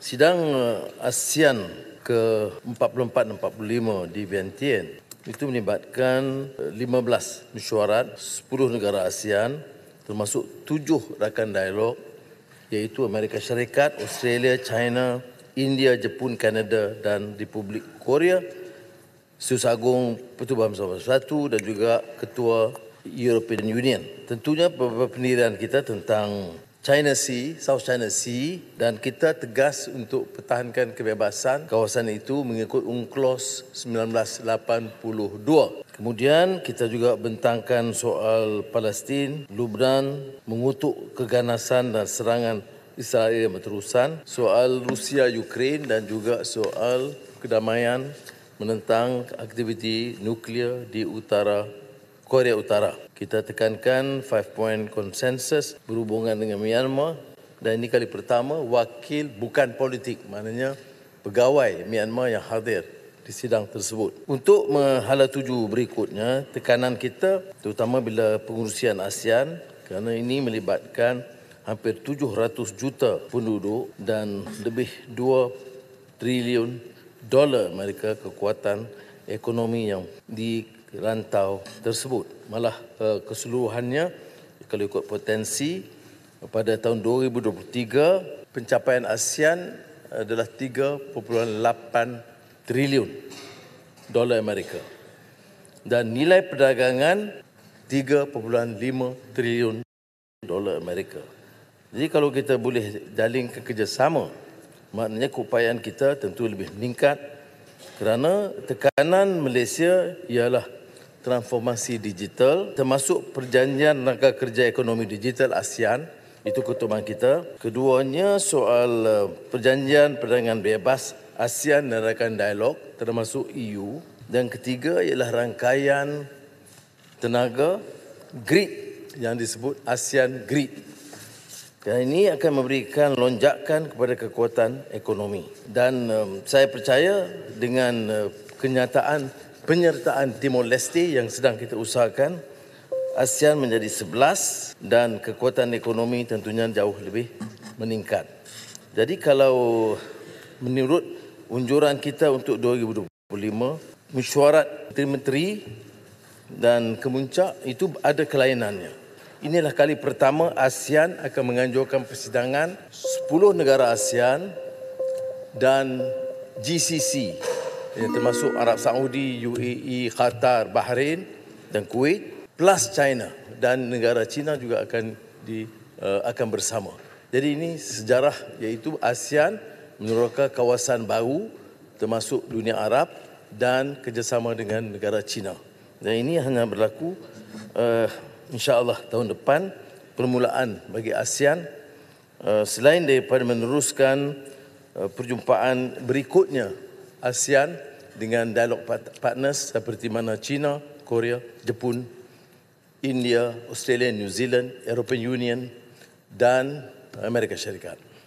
Sidang eh, ASEAN ke-44 45 di Vientiane itu melibatkan 15 eh, mesyuarat 10 negara ASEAN termasuk 7 rakan dialog iaitu Amerika Syarikat, Australia, China, India, Jepun, Kanada dan Republik Korea Sius Agung Petua Bahasa Bersatu dan juga Ketua European Union. Tentunya pendirian kita tentang China Sea, South China Sea dan kita tegas untuk pertahankan kebebasan kawasan itu mengikut UNCLOS 1982. Kemudian kita juga bentangkan soal Palestin, Lubnan mengutuk keganasan dan serangan Israel yang berterusan, soal Rusia Ukraine dan juga soal kedamaian menentang aktiviti nuklear di utara Korea Utara. Kita tekankan five point consensus berhubungan dengan Myanmar dan ini kali pertama wakil bukan politik, maknanya pegawai Myanmar yang hadir di sidang tersebut. Untuk menghala tuju berikutnya, tekanan kita terutama bila pengurusian ASEAN kerana ini melibatkan hampir 700 juta penduduk dan lebih 2 trilion dolar mereka kekuatan ekonomi yang di rantau tersebut. Malah eh, keseluruhannya kalau ikut potensi pada tahun 2023 pencapaian ASEAN adalah 3.8 trilion dolar Amerika dan nilai perdagangan 3.5 trilion dolar Amerika. Jadi kalau kita boleh jalin kerjasama maknanya keupayaan kita tentu lebih meningkat kerana tekanan Malaysia ialah transformasi digital termasuk perjanjian tenaga kerja ekonomi digital ASEAN itu keutamaan kita. Keduanya soal eh, perjanjian perdagangan bebas ASEAN dan rakan dialog termasuk EU dan ketiga ialah rangkaian tenaga grid yang disebut ASEAN Grid. Dan ini akan memberikan lonjakan kepada kekuatan ekonomi. Dan um, saya percaya dengan uh, kenyataan penyertaan Timor Leste yang sedang kita usahakan ASEAN menjadi 11 dan kekuatan ekonomi tentunya jauh lebih meningkat. Jadi kalau menurut unjuran kita untuk 2025, mesyuarat menteri-menteri dan kemuncak itu ada kelainannya. Inilah kali pertama ASEAN akan menganjurkan persidangan 10 negara ASEAN dan GCC yang termasuk Arab Saudi, UAE, Qatar, Bahrain dan Kuwait plus China dan negara China juga akan di uh, akan bersama. Jadi ini sejarah iaitu ASEAN menerokah kawasan baru termasuk dunia Arab dan kerjasama dengan negara China. Dan ini hanya berlaku uh, insya-Allah tahun depan permulaan bagi ASEAN uh, selain daripada meneruskan uh, perjumpaan berikutnya ASEAN dengan dialog partners seperti mana China, Korea, Jepun, India, Australia, New Zealand, European Union dan Amerika Syarikat.